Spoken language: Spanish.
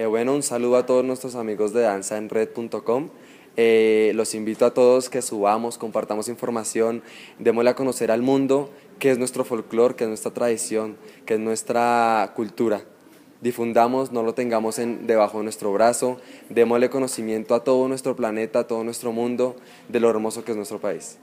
Eh, bueno, un saludo a todos nuestros amigos de danza danzaenred.com. red.com, eh, los invito a todos que subamos, compartamos información, démosle a conocer al mundo que es nuestro folclore, que es nuestra tradición, que es nuestra cultura. Difundamos, no lo tengamos en, debajo de nuestro brazo, démosle conocimiento a todo nuestro planeta, a todo nuestro mundo, de lo hermoso que es nuestro país.